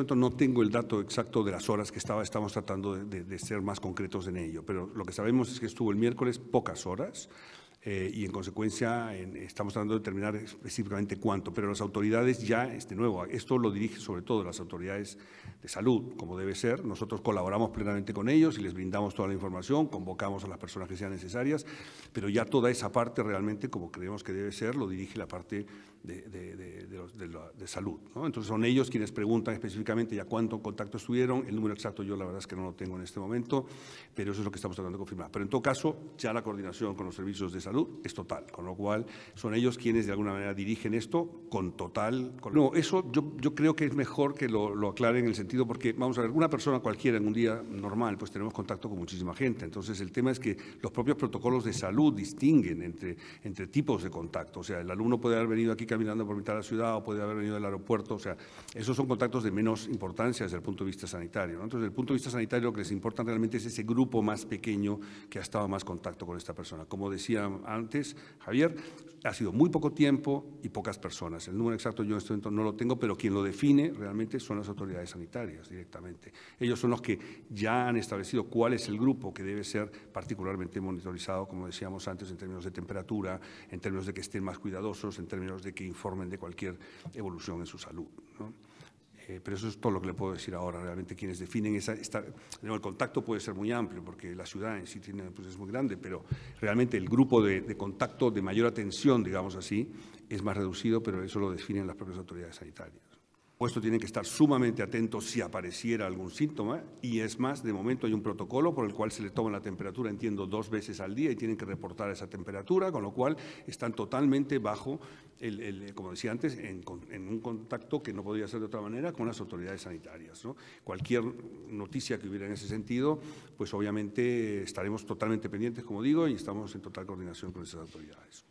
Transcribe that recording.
este momento no tengo el dato exacto de las horas que estaba, estamos tratando de ser más concretos en ello, pero lo que sabemos es que estuvo el miércoles pocas horas, eh, y en consecuencia estamos tratando de determinar específicamente cuánto, pero las autoridades ya, este nuevo, esto lo dirige sobre todo las autoridades de salud, como debe ser, nosotros colaboramos plenamente con ellos y les brindamos toda la información, convocamos a las personas que sean necesarias, pero ya toda esa parte realmente, como creemos que debe ser, lo dirige la parte de, de, salud. Entonces son ellos quienes preguntan específicamente ya cuánto contacto estuvieron, el número exacto yo la verdad es que no lo tengo en este momento, pero eso es lo que estamos tratando de confirmar. Pero en todo caso, ya la coordinación con los servicios de salud es total, con lo cual son ellos quienes de alguna manera dirigen esto con total... Con... No, eso yo, yo, creo que es mejor que lo, lo aclaren en el sentido porque, vamos a ver, una persona cualquiera en un día normal, pues tenemos contacto con muchísima gente, entonces el tema es que los propios protocolos de salud distinguen entre, entre tipos de contacto, o sea, el alumno puede haber venido aquí caminando por mitad de la ciudad o puede haber venido del aeropuerto, o sea, esos son contactos de menos importancia desde el punto de vista sanitario. Entonces, desde el punto de vista sanitario lo que les importa realmente es ese grupo más pequeño que ha estado más contacto con esta persona. Como decía antes, Javier, ha sido muy poco tiempo y pocas personas. El número exacto yo en este momento no lo tengo, pero quien lo define realmente son las autoridades sanitarias directamente. Ellos son los que ya han establecido cuál es el grupo que debe ser particularmente monitorizado, como decíamos antes, en términos de temperatura, en términos de que estén más cuidadosos, en términos de que informen de cualquier evolución en su salud. Eh, pero eso es todo lo que le puedo decir ahora. Realmente quienes definen esa, el contacto puede ser muy amplio porque la ciudad en sí tiene, pues, es muy grande, pero realmente el grupo de, contacto de mayor atención, digamos así, es más reducido, pero eso lo definen las propias autoridades sanitarias tienen que estar sumamente atentos si apareciera algún síntoma. Y es más, de momento hay un protocolo por el cual se le toma la temperatura, entiendo, dos veces al día y tienen que reportar esa temperatura, con lo cual están totalmente bajo, el, como decía antes, en, un contacto que no podría ser de otra manera con las autoridades sanitarias. ¿no? Cualquier noticia que hubiera en ese sentido, pues obviamente estaremos totalmente pendientes, como digo, y estamos en total coordinación con esas autoridades.